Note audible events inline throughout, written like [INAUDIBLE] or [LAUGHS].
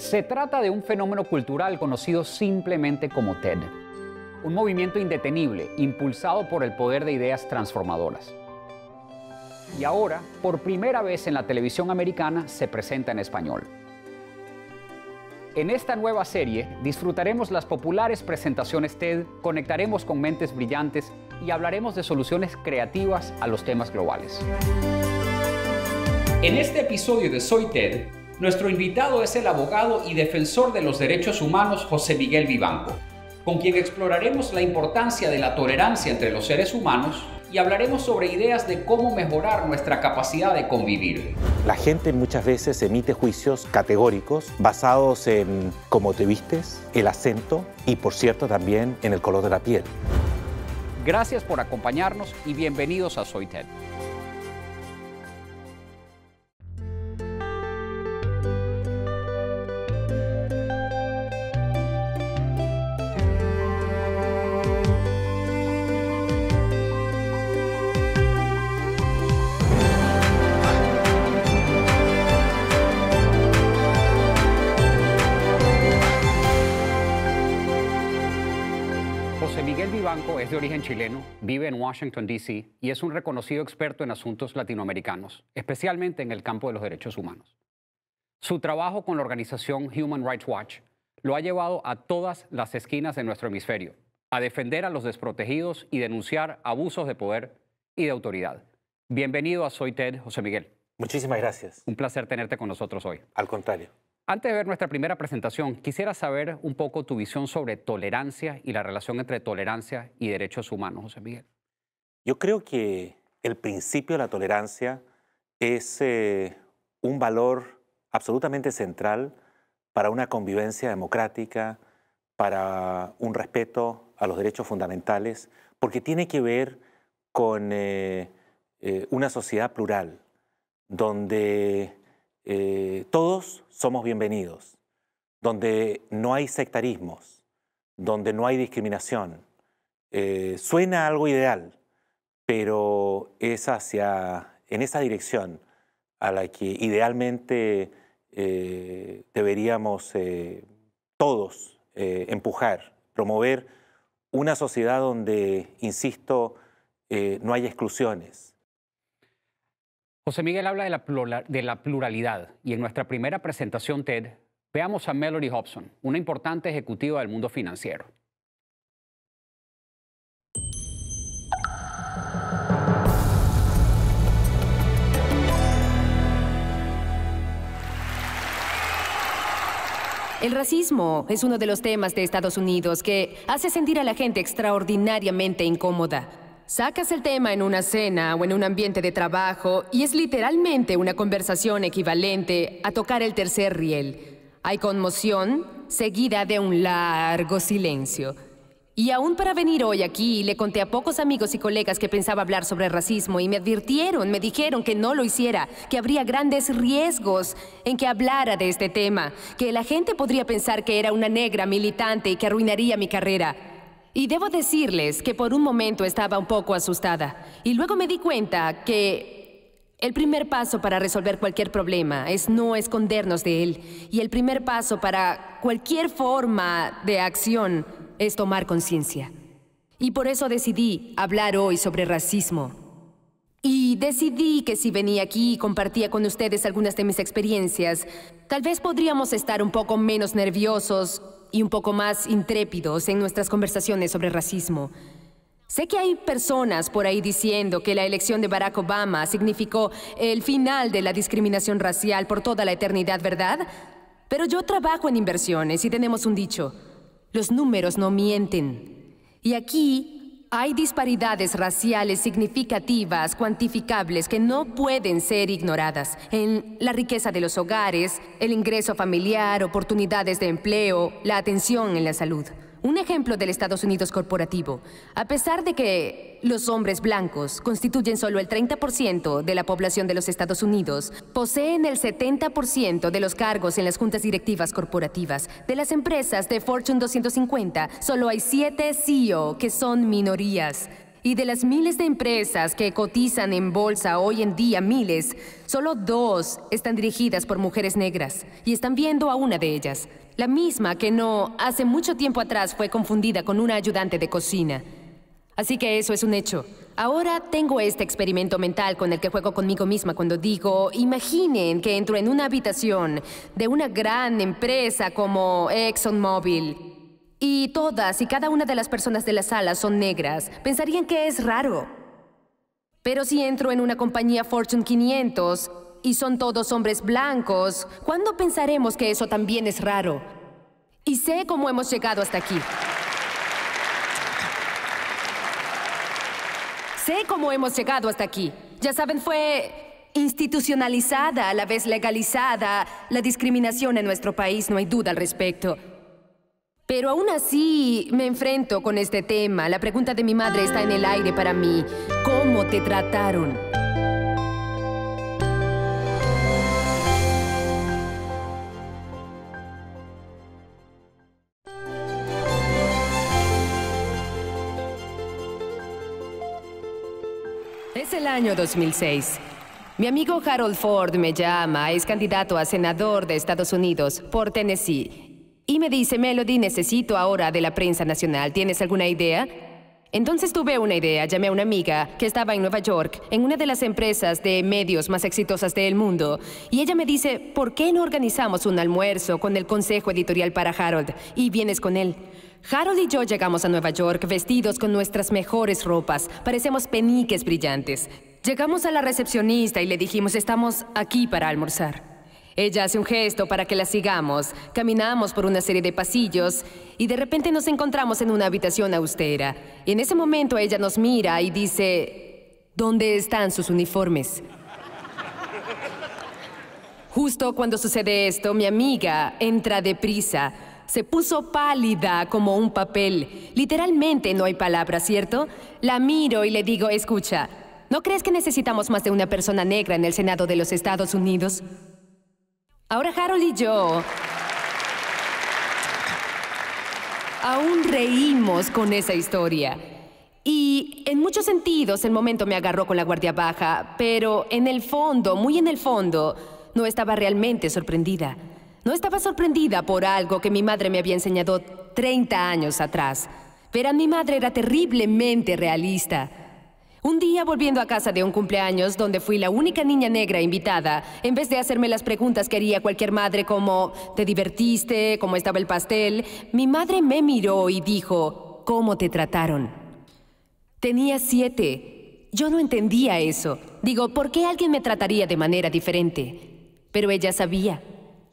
Se trata de un fenómeno cultural conocido simplemente como TED, un movimiento indetenible impulsado por el poder de ideas transformadoras. Y ahora, por primera vez en la televisión americana, se presenta en español. En esta nueva serie disfrutaremos las populares presentaciones TED, conectaremos con mentes brillantes y hablaremos de soluciones creativas a los temas globales. En este episodio de Soy TED, nuestro invitado es el abogado y defensor de los derechos humanos José Miguel Vivanco, con quien exploraremos la importancia de la tolerancia entre los seres humanos y hablaremos sobre ideas de cómo mejorar nuestra capacidad de convivir. La gente muchas veces emite juicios categóricos basados en cómo te vistes, el acento y por cierto también en el color de la piel. Gracias por acompañarnos y bienvenidos a Soy José Miguel Vivanco es de origen chileno, vive en Washington, D.C. y es un reconocido experto en asuntos latinoamericanos, especialmente en el campo de los derechos humanos. Su trabajo con la organización Human Rights Watch lo ha llevado a todas las esquinas de nuestro hemisferio, a defender a los desprotegidos y denunciar abusos de poder y de autoridad. Bienvenido a Soy TED, José Miguel. Muchísimas gracias. Un placer tenerte con nosotros hoy. Al contrario. Antes de ver nuestra primera presentación, quisiera saber un poco tu visión sobre tolerancia y la relación entre tolerancia y derechos humanos, José Miguel. Yo creo que el principio de la tolerancia es eh, un valor absolutamente central para una convivencia democrática, para un respeto a los derechos fundamentales, porque tiene que ver con eh, eh, una sociedad plural, donde eh, todos somos bienvenidos, donde no hay sectarismos, donde no hay discriminación. suena algo ideal, pero es hacia, en esa dirección a la que idealmente eh, deberíamos eh, todos eh, empujar, promover una sociedad donde, insisto, no hay exclusiones. José Miguel habla de la, de la pluralidad y en nuestra primera presentación, TED, veamos a Melody Hobson, una importante ejecutiva del mundo financiero. El racismo es uno de los temas de Estados Unidos que hace sentir a la gente extraordinariamente incómoda. Sacas el tema en una cena o en un ambiente de trabajo y es literalmente una conversación equivalente a tocar el tercer riel. Hay conmoción seguida de un largo silencio. Y aún para venir hoy aquí, le conté a pocos amigos y colegas que pensaba hablar sobre racismo y me advirtieron, me dijeron que no lo hiciera, que habría grandes riesgos en que hablara de este tema, que la gente podría pensar que era una negra militante y que arruinaría mi carrera. Y debo decirles que por un momento estaba un poco asustada y luego me di cuenta que el primer paso para resolver cualquier problema es no escondernos de él. Y el primer paso para cualquier forma de acción es tomar conciencia. Y por eso decidí hablar hoy sobre racismo. Y decidí que si venía aquí y compartía con ustedes algunas de mis experiencias, tal vez podríamos estar un poco menos nerviosos y un poco más intrépidos en nuestras conversaciones sobre racismo. Sé que hay personas por ahí diciendo que la elección de Barack Obama significó el final de la discriminación racial por toda la eternidad, ¿verdad? Pero yo trabajo en inversiones y tenemos un dicho. Los números no mienten. Y aquí hay disparidades raciales significativas, cuantificables, que no pueden ser ignoradas en la riqueza de los hogares, el ingreso familiar, oportunidades de empleo, la atención en la salud. Un ejemplo del Estados Unidos corporativo. A pesar de que los hombres blancos constituyen solo el 30% de la población de los Estados Unidos, poseen el 70% de los cargos en las juntas directivas corporativas. De las empresas de Fortune 250, solo hay 7 CEO que son minorías. Y de las miles de empresas que cotizan en bolsa hoy en día, miles, solo dos están dirigidas por mujeres negras y están viendo a una de ellas. La misma que no hace mucho tiempo atrás fue confundida con una ayudante de cocina. Así que eso es un hecho. Ahora tengo este experimento mental con el que juego conmigo misma cuando digo, imaginen que entro en una habitación de una gran empresa como ExxonMobil y todas y cada una de las personas de la sala son negras, pensarían que es raro. Pero si entro en una compañía Fortune 500, y son todos hombres blancos, ¿cuándo pensaremos que eso también es raro? Y sé cómo hemos llegado hasta aquí. Sé cómo hemos llegado hasta aquí. Ya saben, fue institucionalizada, a la vez legalizada, la discriminación en nuestro país, no hay duda al respecto. Pero aún así me enfrento con este tema. La pregunta de mi madre está en el aire para mí. ¿Cómo te trataron? año 2006. Mi amigo Harold Ford me llama, es candidato a senador de Estados Unidos por Tennessee. Y me dice, Melody, necesito ahora de la prensa nacional. ¿Tienes alguna idea? Entonces tuve una idea, llamé a una amiga que estaba en Nueva York, en una de las empresas de medios más exitosas del mundo, y ella me dice, ¿por qué no organizamos un almuerzo con el Consejo Editorial para Harold? Y vienes con él. Harold y yo llegamos a Nueva York vestidos con nuestras mejores ropas. Parecemos peniques brillantes. Llegamos a la recepcionista y le dijimos, estamos aquí para almorzar. Ella hace un gesto para que la sigamos. Caminamos por una serie de pasillos y de repente nos encontramos en una habitación austera. en ese momento ella nos mira y dice, ¿dónde están sus uniformes? Justo cuando sucede esto, mi amiga entra deprisa se puso pálida como un papel. Literalmente no hay palabra, ¿cierto? La miro y le digo, escucha, ¿no crees que necesitamos más de una persona negra en el Senado de los Estados Unidos? Ahora Harold y yo aún reímos con esa historia. Y en muchos sentidos el momento me agarró con la guardia baja, pero en el fondo, muy en el fondo, no estaba realmente sorprendida. No estaba sorprendida por algo que mi madre me había enseñado 30 años atrás, pero mi madre era terriblemente realista. Un día volviendo a casa de un cumpleaños donde fui la única niña negra invitada, en vez de hacerme las preguntas que haría cualquier madre como ¿te divertiste? ¿Cómo estaba el pastel? Mi madre me miró y dijo ¿cómo te trataron? Tenía siete. Yo no entendía eso. Digo, ¿por qué alguien me trataría de manera diferente? Pero ella sabía.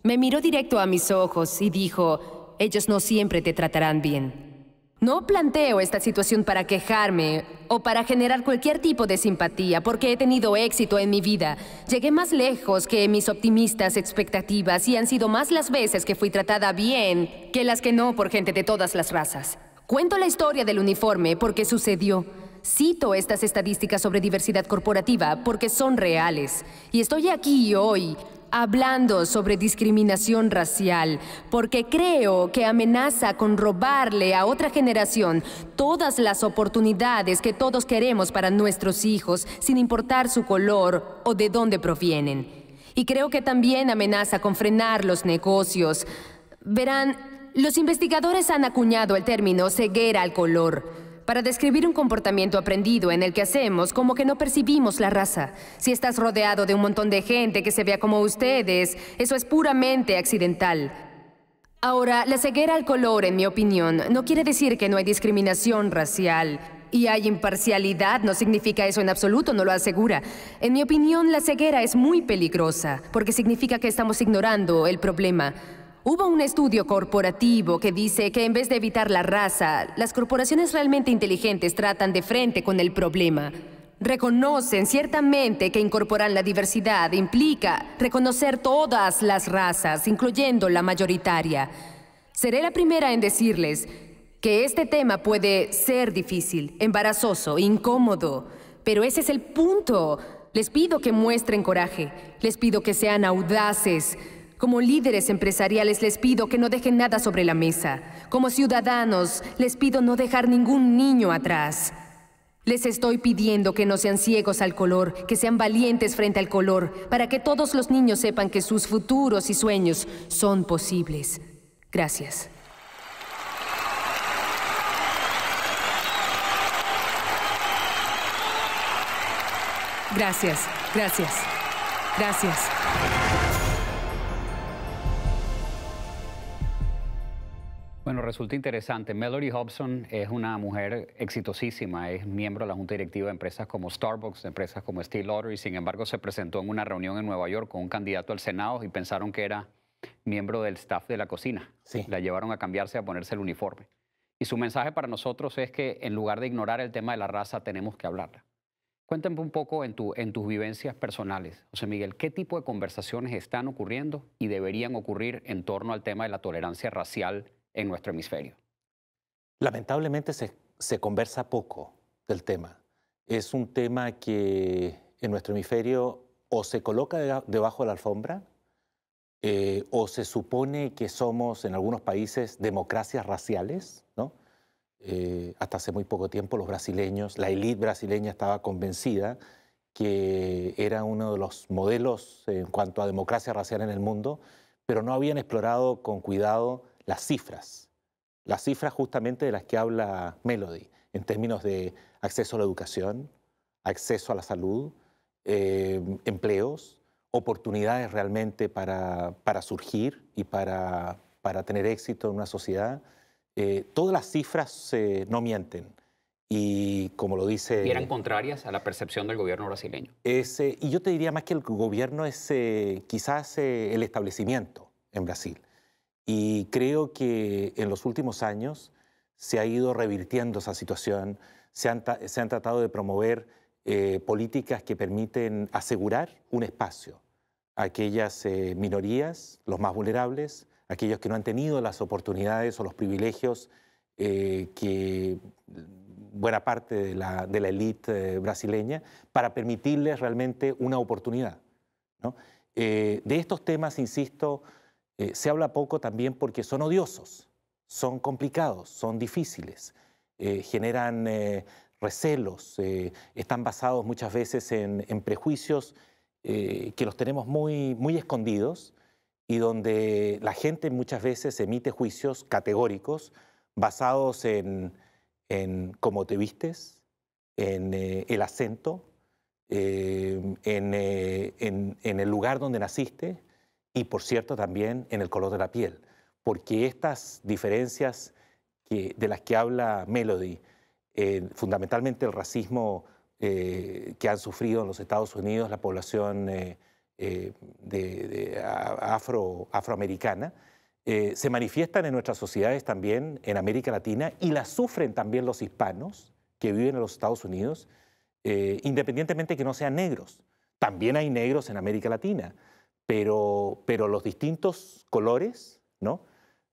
Me miró directo a mis ojos y dijo, ellos no siempre te tratarán bien. No planteo esta situación para quejarme o para generar cualquier tipo de simpatía, porque he tenido éxito en mi vida. Llegué más lejos que mis optimistas expectativas y han sido más las veces que fui tratada bien que las que no por gente de todas las razas. Cuento la historia del uniforme porque sucedió. Cito estas estadísticas sobre diversidad corporativa porque son reales. Y estoy aquí hoy hablando sobre discriminación racial, porque creo que amenaza con robarle a otra generación todas las oportunidades que todos queremos para nuestros hijos, sin importar su color o de dónde provienen. Y creo que también amenaza con frenar los negocios. Verán, los investigadores han acuñado el término ceguera al color para describir un comportamiento aprendido en el que hacemos como que no percibimos la raza. Si estás rodeado de un montón de gente que se vea como ustedes, eso es puramente accidental. Ahora, la ceguera al color, en mi opinión, no quiere decir que no hay discriminación racial. Y hay imparcialidad, no significa eso en absoluto, no lo asegura. En mi opinión, la ceguera es muy peligrosa, porque significa que estamos ignorando el problema. Hubo un estudio corporativo que dice que en vez de evitar la raza, las corporaciones realmente inteligentes tratan de frente con el problema. Reconocen ciertamente que incorporar la diversidad implica reconocer todas las razas, incluyendo la mayoritaria. Seré la primera en decirles que este tema puede ser difícil, embarazoso, incómodo, pero ese es el punto. Les pido que muestren coraje, les pido que sean audaces, como líderes empresariales les pido que no dejen nada sobre la mesa. Como ciudadanos les pido no dejar ningún niño atrás. Les estoy pidiendo que no sean ciegos al color, que sean valientes frente al color, para que todos los niños sepan que sus futuros y sueños son posibles. Gracias. Gracias, gracias, gracias. Bueno, resulta interesante. Melody Hobson es una mujer exitosísima, es miembro de la junta directiva de empresas como Starbucks, de empresas como Steel Lottery. sin embargo se presentó en una reunión en Nueva York con un candidato al Senado y pensaron que era miembro del staff de la cocina. La llevaron a cambiarse, a ponerse el uniforme. Y su mensaje para nosotros es que en lugar de ignorar el tema de la raza, tenemos que hablarla. Cuéntame un poco en, tu, en tus vivencias personales, José Miguel, ¿qué tipo de conversaciones están ocurriendo y deberían ocurrir en torno al tema de la tolerancia racial? en nuestro hemisferio. Lamentablemente se, conversa poco del tema. Es un tema que en nuestro hemisferio o se coloca debajo de la alfombra eh, o se supone que somos en algunos países democracias raciales, ¿no? Eh, hasta hace muy poco tiempo los brasileños, la élite brasileña estaba convencida que era uno de los modelos en cuanto a democracia racial en el mundo, pero no habían explorado con cuidado las cifras, las cifras justamente de las que habla Melody, en términos de acceso a la educación, acceso a la salud, eh, empleos, oportunidades realmente para, para surgir y para, para, tener éxito en una sociedad. Eh, todas las cifras no mienten. Y como lo dice... ¿Y eran contrarias a la percepción del gobierno brasileño? y yo te diría más que el gobierno es eh, quizás el establecimiento en Brasil. Y creo que en los últimos años se ha ido revirtiendo esa situación, se han, tratado de promover eh, políticas que permiten asegurar un espacio a aquellas eh, minorías, los más vulnerables, aquellos que no han tenido las oportunidades o los privilegios eh, que buena parte de la, de elite brasileña, para permitirles realmente una oportunidad. de estos temas, insisto, eh, se habla poco también porque son odiosos, son complicados, son difíciles, eh, generan eh, recelos, están basados muchas veces en, prejuicios que los tenemos muy, muy escondidos y donde la gente muchas veces emite juicios categóricos basados en, en cómo te vistes, en el acento, en el lugar donde naciste, y, por cierto, también en el color de la piel, porque estas diferencias de las que habla Melody, eh, fundamentalmente el racismo eh, que han sufrido en los Estados Unidos la población eh, afroamericana, se manifiestan en nuestras sociedades también en América Latina y las sufren también los hispanos que viven en los Estados Unidos, independientemente de que no sean negros. También hay negros en América Latina pero, pero los distintos colores, ¿no?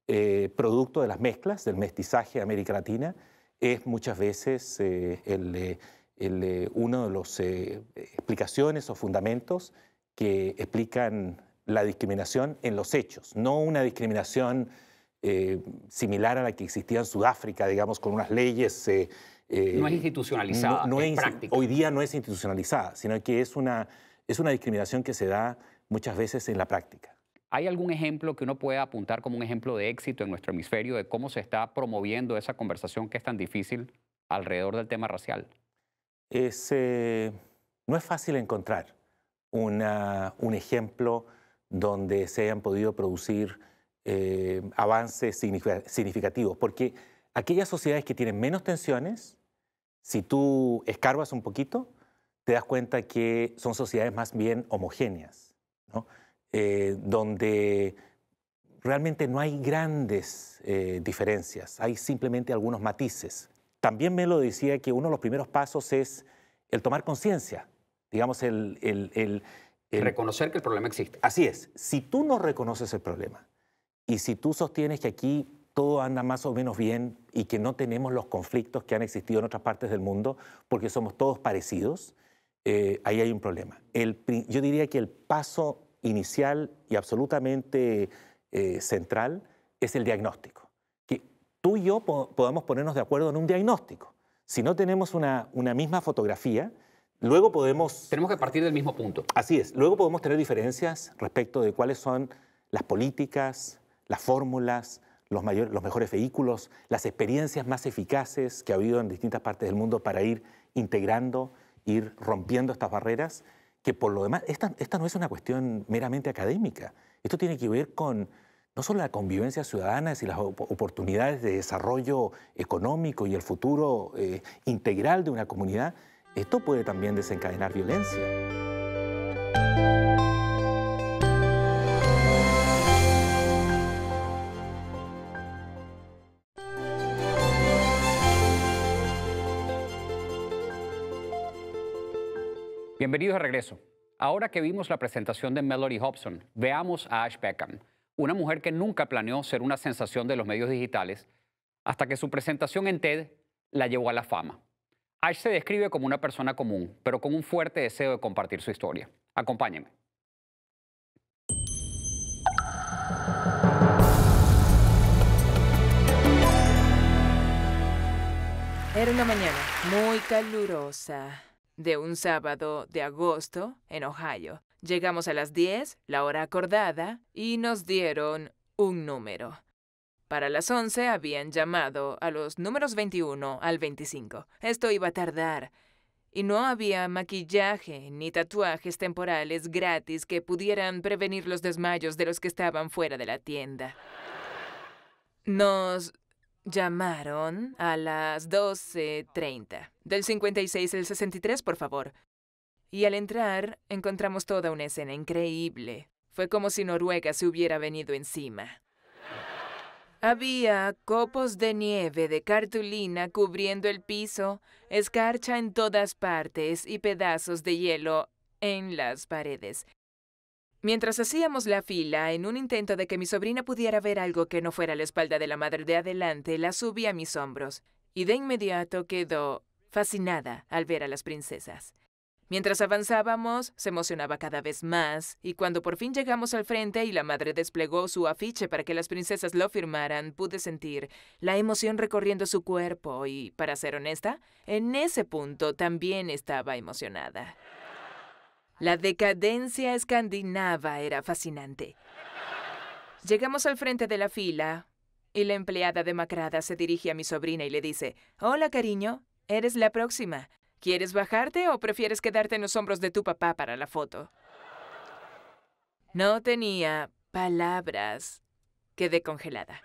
Eh, producto de las mezclas, del mestizaje de América Latina, es muchas veces eh, eh, uno de las explicaciones o fundamentos que explican la discriminación en los hechos, no una discriminación similar a la que existía en Sudáfrica, digamos, con unas leyes... no es institucionalizada, no, es, práctica. Hoy día no es institucionalizada, sino que es una, es una discriminación que se da muchas veces en la práctica. ¿Hay algún ejemplo que uno pueda apuntar como un ejemplo de éxito en nuestro hemisferio de cómo se está promoviendo esa conversación que es tan difícil alrededor del tema racial? Eh, no es fácil encontrar un ejemplo donde se hayan podido producir eh, avances significativos, porque aquellas sociedades que tienen menos tensiones, si tú escarbas un poquito, te das cuenta que son sociedades más bien homogéneas eh, donde realmente no hay grandes eh, diferencias, hay simplemente algunos matices. También me lo decía que uno de los primeros pasos es el tomar conciencia, digamos, el, Reconocer que el problema existe. Así es, si tú no reconoces el problema y si tú sostienes que aquí todo anda más o menos bien y que no tenemos los conflictos que han existido en otras partes del mundo porque somos todos parecidos, eh, ahí hay un problema. El, yo diría que el paso inicial y absolutamente eh, central es el diagnóstico. Que tú y yo podamos ponernos de acuerdo en un diagnóstico. Si no tenemos una, misma fotografía, luego podemos... Tenemos que partir del mismo punto. Así es. Luego podemos tener diferencias respecto de cuáles son las políticas, las fórmulas, los, los, mejores vehículos, las experiencias más eficaces que ha habido en distintas partes del mundo para ir integrando, ir rompiendo estas barreras que por lo demás, esta, no es una cuestión meramente académica. Esto tiene que ver con no solo la convivencia ciudadana, sino las oportunidades de desarrollo económico y el futuro eh, integral de una comunidad, esto puede también desencadenar violencia. Bienvenidos de regreso. Ahora que vimos la presentación de Melody Hobson, veamos a Ash Beckham, una mujer que nunca planeó ser una sensación de los medios digitales, hasta que su presentación en TED la llevó a la fama. Ash se describe como una persona común, pero con un fuerte deseo de compartir su historia. Acompáñenme. Era una mañana muy calurosa de un sábado de agosto en Ohio. Llegamos a las 10, la hora acordada, y nos dieron un número. Para las 11 habían llamado a los números 21 al 25. Esto iba a tardar. Y no había maquillaje ni tatuajes temporales gratis que pudieran prevenir los desmayos de los que estaban fuera de la tienda. Nos Llamaron a las 12.30. Del 56 al 63, por favor. Y al entrar, encontramos toda una escena increíble. Fue como si Noruega se hubiera venido encima. Había copos de nieve de cartulina cubriendo el piso, escarcha en todas partes y pedazos de hielo en las paredes. Mientras hacíamos la fila, en un intento de que mi sobrina pudiera ver algo que no fuera la espalda de la madre de adelante, la subí a mis hombros, y de inmediato quedó fascinada al ver a las princesas. Mientras avanzábamos, se emocionaba cada vez más, y cuando por fin llegamos al frente y la madre desplegó su afiche para que las princesas lo firmaran, pude sentir la emoción recorriendo su cuerpo y, para ser honesta, en ese punto también estaba emocionada. La decadencia escandinava era fascinante. Llegamos al frente de la fila y la empleada demacrada se dirige a mi sobrina y le dice, Hola cariño, eres la próxima. ¿Quieres bajarte o prefieres quedarte en los hombros de tu papá para la foto? No tenía palabras. Quedé congelada.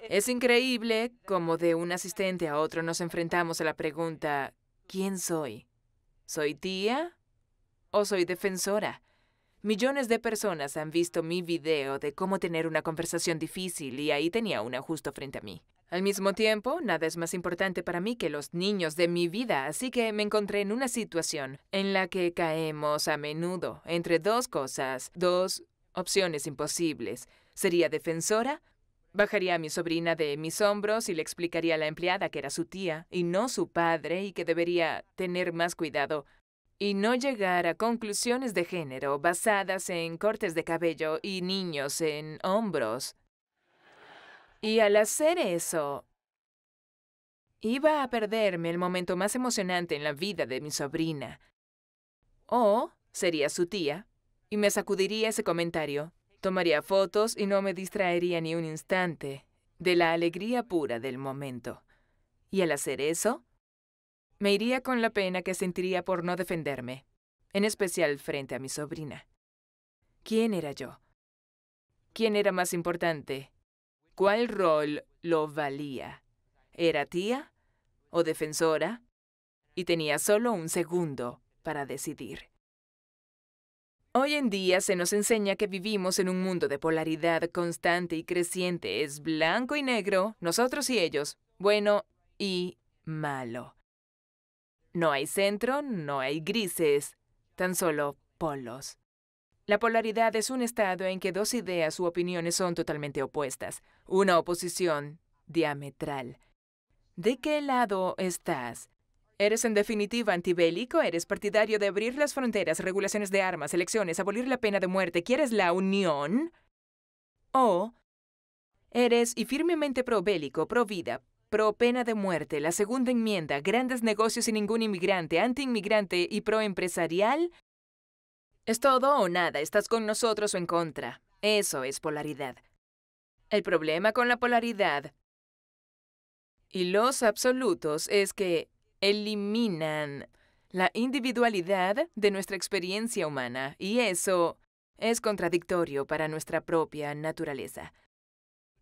Es increíble como de un asistente a otro nos enfrentamos a la pregunta, ¿quién soy? ¿Soy tía? o soy defensora. Millones de personas han visto mi video de cómo tener una conversación difícil y ahí tenía una justo frente a mí. Al mismo tiempo, nada es más importante para mí que los niños de mi vida, así que me encontré en una situación en la que caemos a menudo entre dos cosas, dos opciones imposibles. Sería defensora, bajaría a mi sobrina de mis hombros y le explicaría a la empleada que era su tía y no su padre y que debería tener más cuidado y no llegar a conclusiones de género basadas en cortes de cabello y niños en hombros. Y al hacer eso, iba a perderme el momento más emocionante en la vida de mi sobrina. O sería su tía, y me sacudiría ese comentario, tomaría fotos y no me distraería ni un instante de la alegría pura del momento. Y al hacer eso, me iría con la pena que sentiría por no defenderme, en especial frente a mi sobrina. ¿Quién era yo? ¿Quién era más importante? ¿Cuál rol lo valía? ¿Era tía o defensora? Y tenía solo un segundo para decidir. Hoy en día se nos enseña que vivimos en un mundo de polaridad constante y creciente. Es blanco y negro, nosotros y ellos, bueno y malo. No hay centro, no hay grises, tan solo polos. La polaridad es un estado en que dos ideas u opiniones son totalmente opuestas, una oposición diametral. ¿De qué lado estás? ¿Eres en definitiva antibélico? ¿Eres partidario de abrir las fronteras, regulaciones de armas, elecciones, abolir la pena de muerte? ¿Quieres la unión? ¿O eres y firmemente probélico, pro vida, pro pena de muerte, la segunda enmienda, grandes negocios y ningún inmigrante, antiinmigrante y pro empresarial. Es todo o nada, estás con nosotros o en contra. Eso es polaridad. El problema con la polaridad y los absolutos es que eliminan la individualidad de nuestra experiencia humana y eso es contradictorio para nuestra propia naturaleza.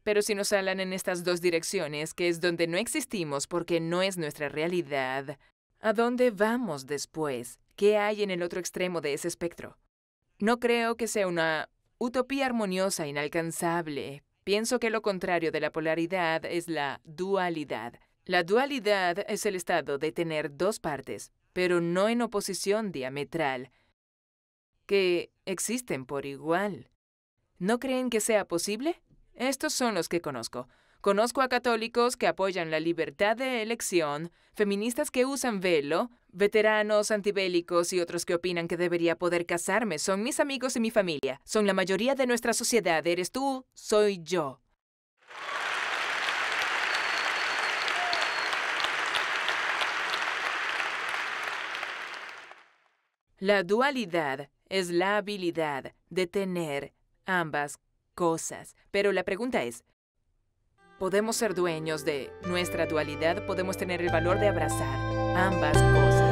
Pero si nos salen en estas dos direcciones, que es donde no existimos porque no es nuestra realidad, ¿a dónde vamos después? ¿Qué hay en el otro extremo de ese espectro? No creo que sea una utopía armoniosa inalcanzable. Pienso que lo contrario de la polaridad es la dualidad. La dualidad es el estado de tener dos partes, pero no en oposición diametral, que existen por igual. ¿No creen que sea posible? Estos son los que conozco. Conozco a católicos que apoyan la libertad de elección, feministas que usan velo, veteranos antibélicos y otros que opinan que debería poder casarme. Son mis amigos y mi familia. Son la mayoría de nuestra sociedad. Eres tú, soy yo. La dualidad es la habilidad de tener ambas cosas. Pero la pregunta es, podemos ser dueños de nuestra dualidad, podemos tener el valor de abrazar ambas cosas.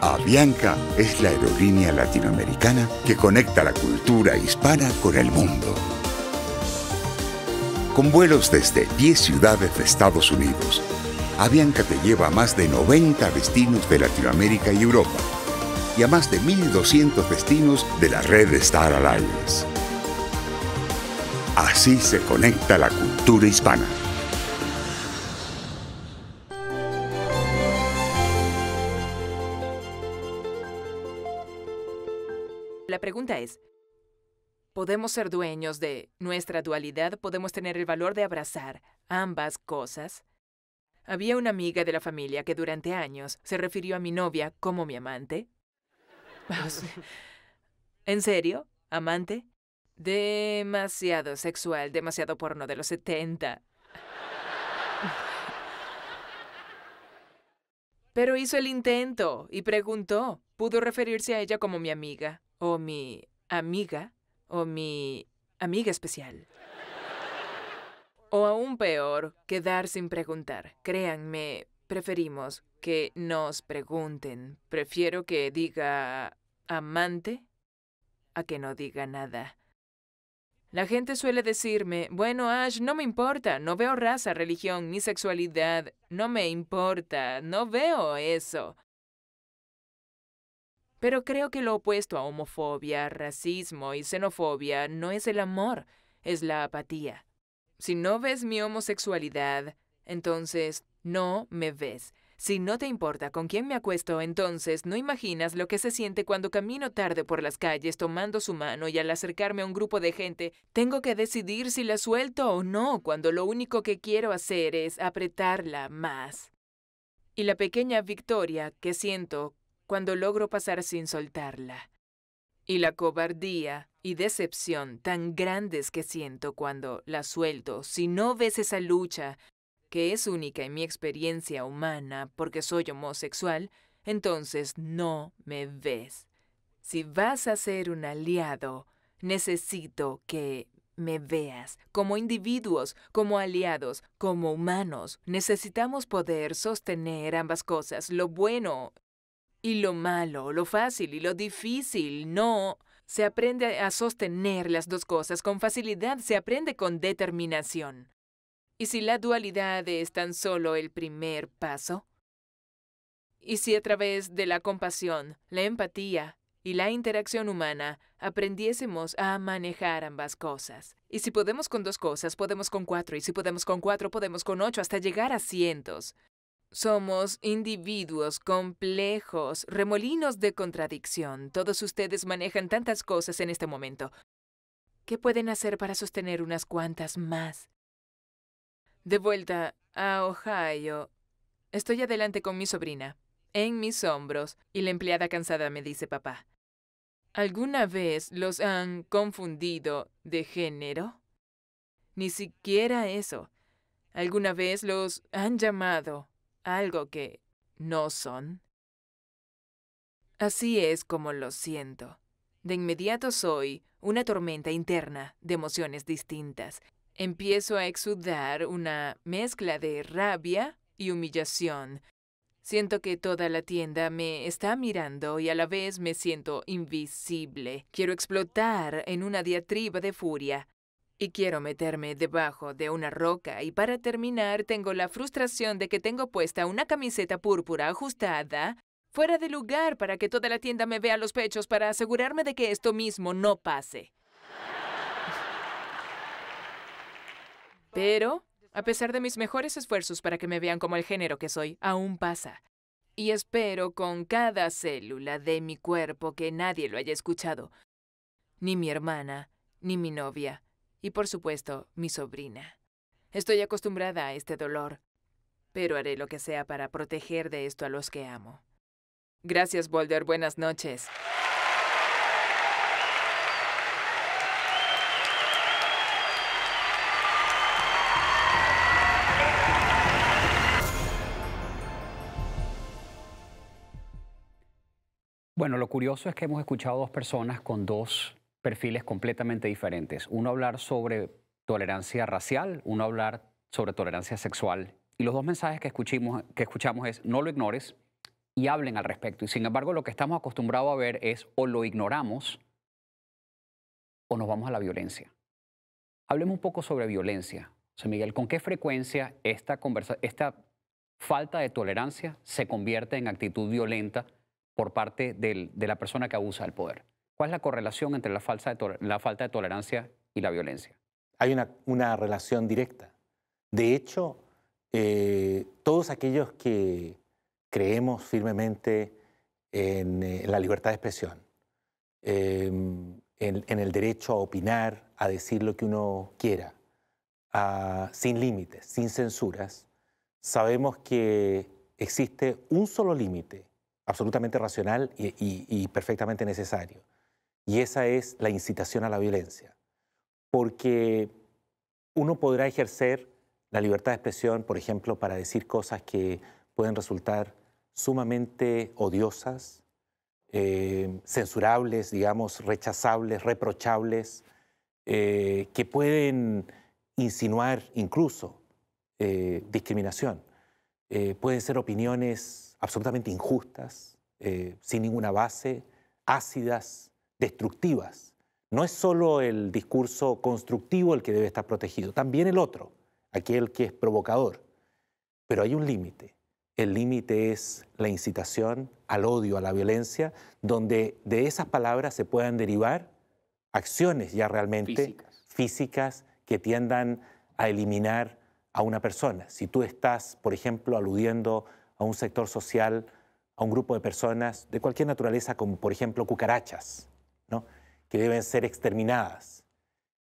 Avianca es la aerolínea latinoamericana que conecta la cultura hispana con el mundo. Con vuelos desde 10 ciudades de Estados Unidos, Avianca te lleva a más de 90 destinos de Latinoamérica y Europa y a más de 1.200 destinos de la red Star Alliance. Así se conecta la cultura hispana. La pregunta es, ¿podemos ser dueños de nuestra dualidad? ¿Podemos tener el valor de abrazar ambas cosas? Había una amiga de la familia que durante años se refirió a mi novia como mi amante. [LAUGHS] ¿En serio? ¿Amante? Demasiado sexual, demasiado porno de los 70. Pero hizo el intento y preguntó. Pudo referirse a ella como mi amiga, o mi amiga, o mi amiga especial. O aún peor, quedar sin preguntar. Créanme, preferimos que nos pregunten. Prefiero que diga amante a que no diga nada. La gente suele decirme, bueno, Ash, no me importa, no veo raza, religión, ni sexualidad, no me importa, no veo eso. Pero creo que lo opuesto a homofobia, racismo y xenofobia no es el amor, es la apatía. Si no ves mi homosexualidad, entonces no me ves. Si no te importa con quién me acuesto, entonces no imaginas lo que se siente cuando camino tarde por las calles tomando su mano y al acercarme a un grupo de gente, tengo que decidir si la suelto o no cuando lo único que quiero hacer es apretarla más. Y la pequeña victoria que siento cuando logro pasar sin soltarla y la cobardía y decepción tan grandes que siento cuando la suelto, si no ves esa lucha, que es única en mi experiencia humana porque soy homosexual, entonces no me ves. Si vas a ser un aliado, necesito que me veas. Como individuos, como aliados, como humanos, necesitamos poder sostener ambas cosas, lo bueno y lo malo, lo fácil y lo difícil, no. Se aprende a sostener las dos cosas con facilidad, se aprende con determinación. ¿Y si la dualidad es tan solo el primer paso? ¿Y si a través de la compasión, la empatía y la interacción humana aprendiésemos a manejar ambas cosas? ¿Y si podemos con dos cosas, podemos con cuatro? ¿Y si podemos con cuatro, podemos con ocho hasta llegar a cientos? Somos individuos complejos, remolinos de contradicción. Todos ustedes manejan tantas cosas en este momento. ¿Qué pueden hacer para sostener unas cuantas más? De vuelta a Ohio, estoy adelante con mi sobrina, en mis hombros, y la empleada cansada me dice papá. ¿Alguna vez los han confundido de género? Ni siquiera eso. ¿Alguna vez los han llamado algo que no son. Así es como lo siento. De inmediato soy una tormenta interna de emociones distintas. Empiezo a exudar una mezcla de rabia y humillación. Siento que toda la tienda me está mirando y a la vez me siento invisible. Quiero explotar en una diatriba de furia, y quiero meterme debajo de una roca y para terminar tengo la frustración de que tengo puesta una camiseta púrpura ajustada fuera de lugar para que toda la tienda me vea los pechos para asegurarme de que esto mismo no pase. Pero, a pesar de mis mejores esfuerzos para que me vean como el género que soy, aún pasa. Y espero con cada célula de mi cuerpo que nadie lo haya escuchado. Ni mi hermana, ni mi novia, y por supuesto mi sobrina. Estoy acostumbrada a este dolor, pero haré lo que sea para proteger de esto a los que amo. Gracias, Boulder. Buenas noches. Bueno, lo curioso es que hemos escuchado a dos personas con dos perfiles completamente diferentes. Uno hablar sobre tolerancia racial, uno hablar sobre tolerancia sexual. Y los dos mensajes que, escuchamos es no lo ignores y hablen al respecto. Y sin embargo, lo que estamos acostumbrados a ver es o lo ignoramos o nos vamos a la violencia. Hablemos un poco sobre violencia. José Miguel, ¿con qué frecuencia esta, falta de tolerancia se convierte en actitud violenta por parte de la persona que abusa del poder? ¿Cuál es la correlación entre la, falsa la falta de tolerancia y la violencia? Hay una, relación directa. De hecho, eh, todos aquellos que creemos firmemente en, eh, la libertad de expresión, em, en, el derecho a opinar, a decir lo que uno quiera, ah, sin límites, sin censuras, sabemos que existe un solo límite, absolutamente racional y perfectamente necesario, y esa es la incitación a la violencia. Porque uno podrá ejercer la libertad de expresión, por ejemplo, para decir cosas que pueden resultar sumamente odiosas, eh, censurables, digamos, rechazables, reprochables, eh, que pueden insinuar incluso eh, discriminación. pueden ser opiniones absolutamente injustas, sin ninguna base, ácidas, destructivas. No es solo el discurso constructivo el que debe estar protegido, también el otro, aquel que es provocador. Pero hay un límite. El límite es la incitación al odio, a la violencia, donde de esas palabras se puedan derivar acciones ya realmente físicas, que tiendan a eliminar a una persona. Si tú estás, por ejemplo, aludiendo a un sector social, a un grupo de personas de cualquier naturaleza, como por ejemplo cucarachas, que deben ser exterminadas.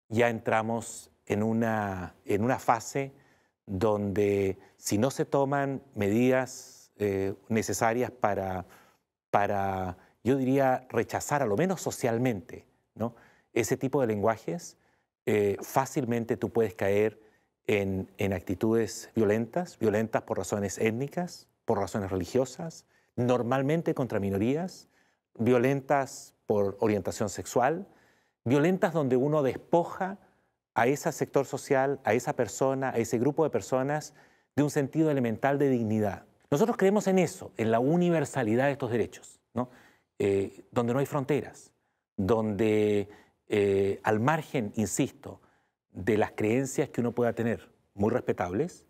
Ya entramos en una, en una fase donde si no se toman medidas eh, necesarias para, para, yo diría, rechazar, a lo menos socialmente, ¿no? ese tipo de lenguajes, eh, fácilmente tú puedes caer en, en, actitudes violentas, violentas por razones étnicas, por razones religiosas, normalmente contra minorías, violentas por orientación sexual, violentas donde uno despoja a ese sector social, a esa persona, a ese grupo de personas de un sentido elemental de dignidad. Nosotros creemos en eso, en la universalidad de estos derechos, ¿no? Eh, donde no hay fronteras, donde eh, al margen, insisto, de las creencias que uno pueda tener, muy respetables,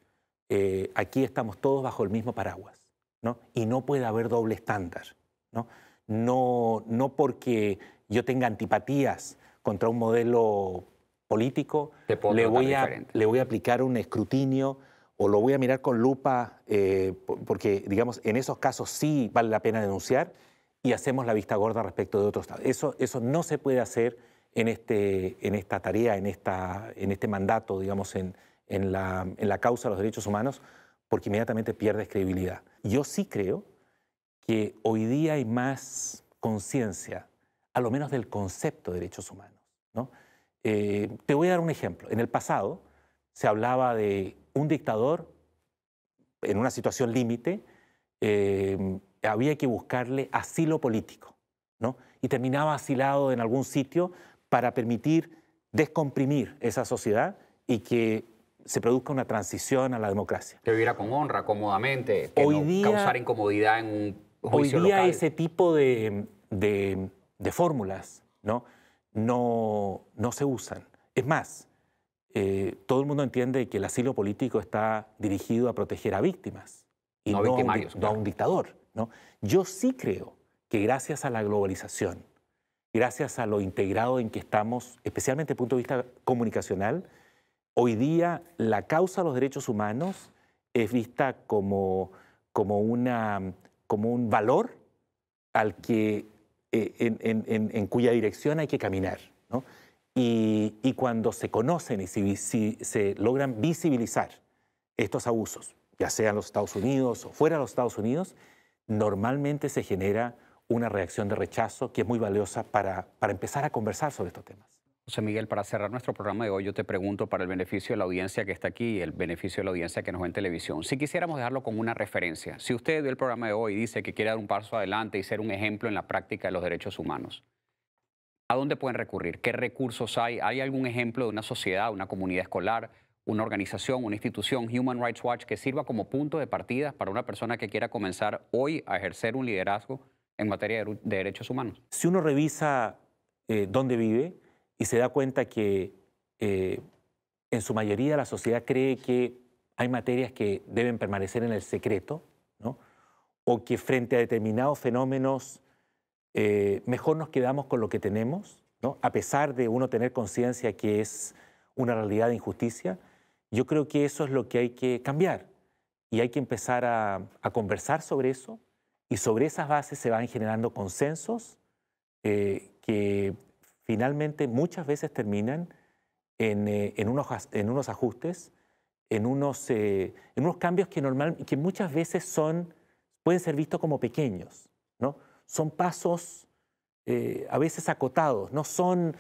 eh, aquí estamos todos bajo el mismo paraguas, Y no puede haber doble estándar, ¿no? no, no porque yo tenga antipatías contra un modelo político, le voy, a, le voy a aplicar un escrutinio o lo voy a mirar con lupa, eh, porque, digamos, en esos casos sí vale la pena denunciar y hacemos la vista gorda respecto de otros. Eso, eso no se puede hacer este, en, esta tarea, en, esta, en este mandato, digamos, en, la, en la causa de los derechos humanos, porque inmediatamente pierdes credibilidad. Yo sí creo que hoy día hay más conciencia, a lo menos del concepto de derechos humanos. ¿no? Eh, te voy a dar un ejemplo. En el pasado se hablaba de un dictador en una situación límite, eh, había que buscarle asilo político, ¿no? Y terminaba asilado en algún sitio para permitir descomprimir esa sociedad y que se produzca una transición a la democracia. Que viviera con honra, cómodamente, que no causar incomodidad en un Hoy día ese tipo de, fórmulas ¿no? No, no se usan. Es más, eh, todo el mundo entiende que el asilo político está dirigido a proteger a víctimas y no, a, un, dictador. ¿no? Yo sí creo que gracias a la globalización, gracias a lo integrado en que estamos, especialmente desde el punto de vista comunicacional, hoy día la causa de los derechos humanos es vista como, como una como un valor al que, eh, en, cuya dirección hay que caminar. Y, cuando se conocen y se logran visibilizar estos abusos, ya sean los Estados Unidos o fuera de los Estados Unidos, normalmente se genera una reacción de rechazo que es muy valiosa para empezar a conversar sobre estos temas. José Miguel, para cerrar nuestro programa de hoy, yo te pregunto para el beneficio de la audiencia que está aquí y el beneficio de la audiencia que nos ve en televisión. Si quisiéramos dejarlo como una referencia, si usted vio el programa de hoy y dice que quiere dar un paso adelante y ser un ejemplo en la práctica de los derechos humanos, ¿a dónde pueden recurrir? ¿Qué recursos hay? ¿Hay algún ejemplo de una sociedad, una comunidad escolar, una organización, una institución, Human Rights Watch, que sirva como punto de partida para una persona que quiera comenzar hoy a ejercer un liderazgo en materia de derechos humanos? Si uno revisa eh, dónde vive, y se da cuenta que eh, en su mayoría la sociedad cree que hay materias que deben permanecer en el secreto, ¿no? o que frente a determinados fenómenos eh, mejor nos quedamos con lo que tenemos, ¿no? a pesar de uno tener conciencia que es una realidad de injusticia, yo creo que eso es lo que hay que cambiar y hay que empezar a, conversar sobre eso y sobre esas bases se van generando consensos eh, que finalmente muchas veces terminan en, eh, unos, ajustes, eh, en unos, cambios que, normal, que muchas veces son, pueden ser vistos como pequeños. Son pasos eh, a veces acotados, no, son,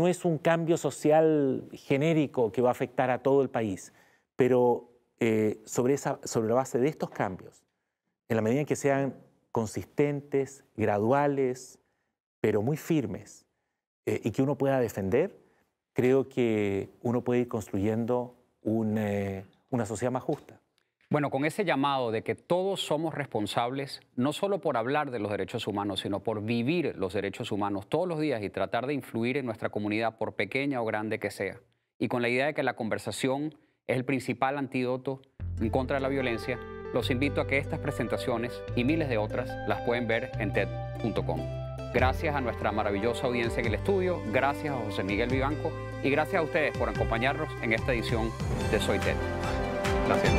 es un cambio social genérico que va a afectar a todo el país, pero sobre, esa, sobre la base de estos cambios, en la medida en que sean consistentes, graduales, pero muy firmes, eh, y que uno pueda defender, creo que uno puede ir construyendo eh, una sociedad más justa. Bueno, con ese llamado de que todos somos responsables, no solo por hablar de los derechos humanos, sino por vivir los derechos humanos todos los días y tratar de influir en nuestra comunidad, por pequeña o grande que sea, y con la idea de que la conversación es el principal antídoto en contra de la violencia, los invito a que estas presentaciones y miles de otras las pueden ver en TED.com. Gracias a nuestra maravillosa audiencia en el estudio, gracias a José Miguel Vivanco y gracias a ustedes por acompañarnos en esta edición de Soy Gracias.